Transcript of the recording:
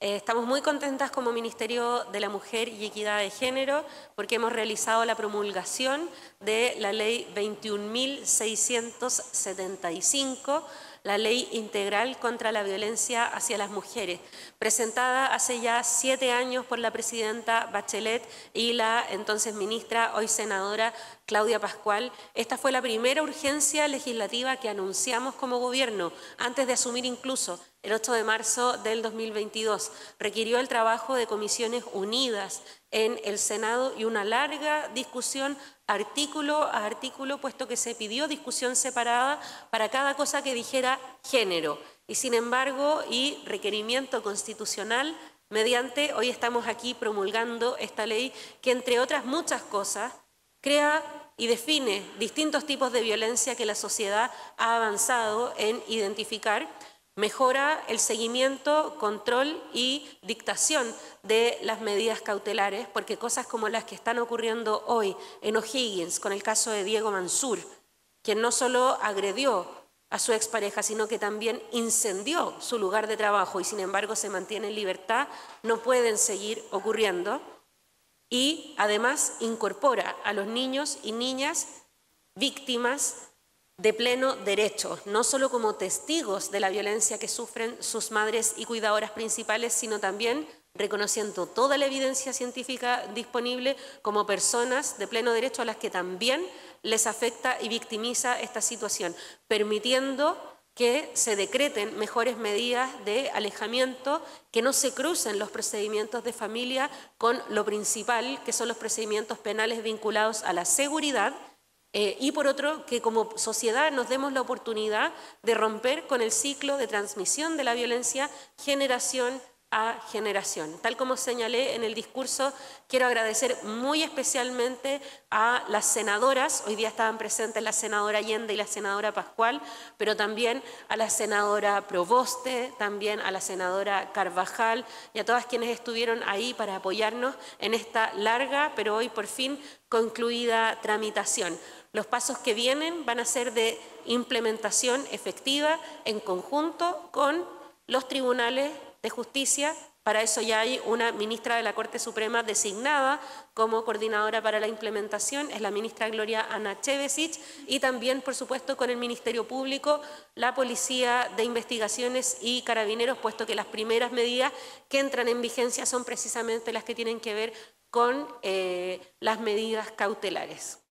Eh, estamos muy contentas como Ministerio de la Mujer y Equidad de Género porque hemos realizado la promulgación de la Ley 21.675 la Ley Integral contra la Violencia hacia las Mujeres, presentada hace ya siete años por la presidenta Bachelet y la entonces ministra, hoy senadora Claudia Pascual. Esta fue la primera urgencia legislativa que anunciamos como gobierno, antes de asumir incluso el 8 de marzo del 2022. Requirió el trabajo de comisiones unidas en el Senado y una larga discusión artículo a artículo, puesto que se pidió discusión separada para cada cosa que dijera género. Y sin embargo, y requerimiento constitucional, mediante, hoy estamos aquí promulgando esta ley que, entre otras muchas cosas, crea y define distintos tipos de violencia que la sociedad ha avanzado en identificar Mejora el seguimiento, control y dictación de las medidas cautelares, porque cosas como las que están ocurriendo hoy en O'Higgins, con el caso de Diego Mansur, quien no solo agredió a su expareja, sino que también incendió su lugar de trabajo y sin embargo se mantiene en libertad, no pueden seguir ocurriendo. Y además incorpora a los niños y niñas víctimas de pleno derecho, no solo como testigos de la violencia que sufren sus madres y cuidadoras principales, sino también reconociendo toda la evidencia científica disponible como personas de pleno derecho a las que también les afecta y victimiza esta situación, permitiendo que se decreten mejores medidas de alejamiento, que no se crucen los procedimientos de familia con lo principal, que son los procedimientos penales vinculados a la seguridad eh, y por otro, que como sociedad nos demos la oportunidad de romper con el ciclo de transmisión de la violencia generación a generación. Tal como señalé en el discurso, quiero agradecer muy especialmente a las senadoras, hoy día estaban presentes la senadora Allende y la senadora Pascual, pero también a la senadora Proboste, también a la senadora Carvajal y a todas quienes estuvieron ahí para apoyarnos en esta larga, pero hoy por fin concluida tramitación. Los pasos que vienen van a ser de implementación efectiva en conjunto con los tribunales de justicia. Para eso ya hay una ministra de la Corte Suprema designada como coordinadora para la implementación, es la ministra Gloria Ana Chevesich, y también, por supuesto, con el Ministerio Público, la Policía de Investigaciones y Carabineros, puesto que las primeras medidas que entran en vigencia son precisamente las que tienen que ver con eh, las medidas cautelares.